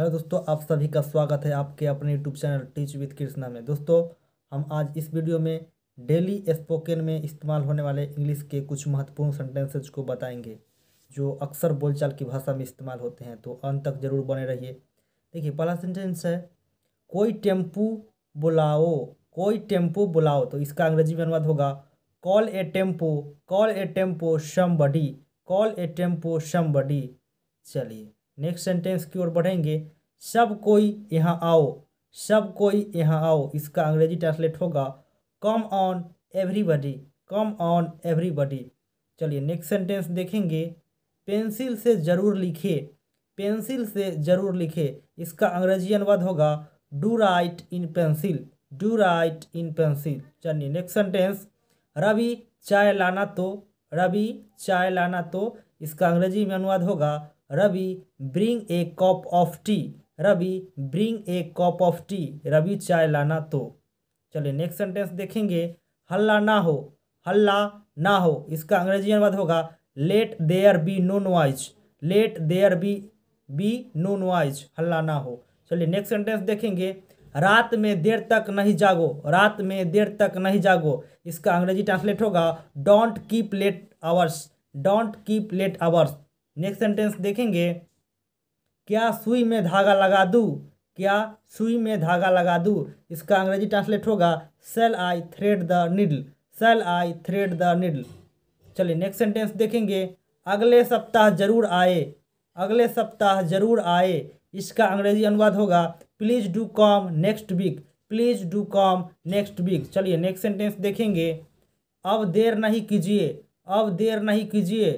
hello दोस्तों आप सभी का स्वागत है आपके अपने YouTube channel teach with Krishna में दोस्तों हम आज इस वीडियो में डेली स्पोकन में इस्तेमाल होने वाले इंग्लिश के कुछ महत्वपूर्ण सेंटेंसेज को बताएंगे जो अक्सर बोलचाल की भाषा में इस्तेमाल होते हैं तो अंत तक जरूर बने रहिए देखिए पहला सेंटेंस है कोई टेम्पू बुलाओ कोई टेम्पो बुलाओ तो इसका अंग्रेजी में अनुवाद होगा call a tempo call a tempo somebody call a tempo शम बडी चलिए नेक्स्ट सेंटेंस की ओर बढ़ेंगे सब कोई यहाँ आओ सब कोई यहाँ आओ इसका अंग्रेजी ट्रांसलेट होगा come on everybody come on everybody चलिए नेक्स्ट सेंटेंस देखेंगे पेंसिल से ज़रूर लिखे पेंसिल से ज़रूर लिखे इसका अंग्रेजी अनुवाद होगा do write in pencil do write in pencil चलिए नेक्स्ट सेंटेंस रवि चाय लाना तो रवि चाय लाना तो इसका अंग्रेजी में अनुवाद होगा Ravi bring a cup of tea Ravi bring a cup of tea Ravi चाय लाना तो चलिए नेक्स्ट सेंटेंस देखेंगे हल्ला ना हो हल्ला ना हो इसका अंग्रेजी अनुवाद होगा let there be no noise let there be be no noise हल्ला ना हो चलिए नेक्स्ट सेंटेंस देखेंगे रात में देर तक नहीं जागो रात में देर तक नहीं जागो इसका अंग्रेजी ट्रांसलेट होगा don't keep late hours don't keep late hours next sentence देखेंगे क्या सुई में धागा लगा दूँ क्या सुई में धागा लगा दूँ इसका अंग्रेजी ट्रांसलेट होगा shall I thread the needle shall I thread the needle चलिए नेक्स्ट सेंटेंस देखेंगे अगले सप्ताह जरूर आए अगले सप्ताह जरूर आए इसका अंग्रेजी अनुवाद होगा please do come next week please do come next week चलिए नेक्स्ट सेंटेंस देखेंगे अब देर नहीं कीजिए अब देर नहीं कीजिए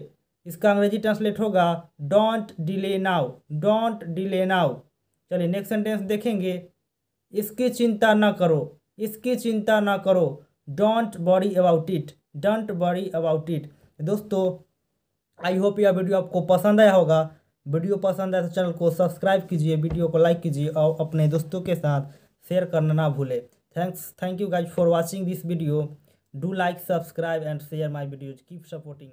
इसका अंग्रेजी ट्रांसलेट होगा don't delay now don't delay now चलिए नेक्स्ट सेंटेंस देखेंगे इसकी चिंता ना करो इसकी चिंता ना करो don't worry about it don't worry about it दोस्तों आई होप यह वीडियो आपको पसंद आया होगा वीडियो पसंद आया तो चैनल को सब्सक्राइब कीजिए वीडियो को लाइक कीजिए और अपने दोस्तों के साथ शेयर करना ना भूले thanks thank you guys for watching this video do like subscribe and share my videos keep supporting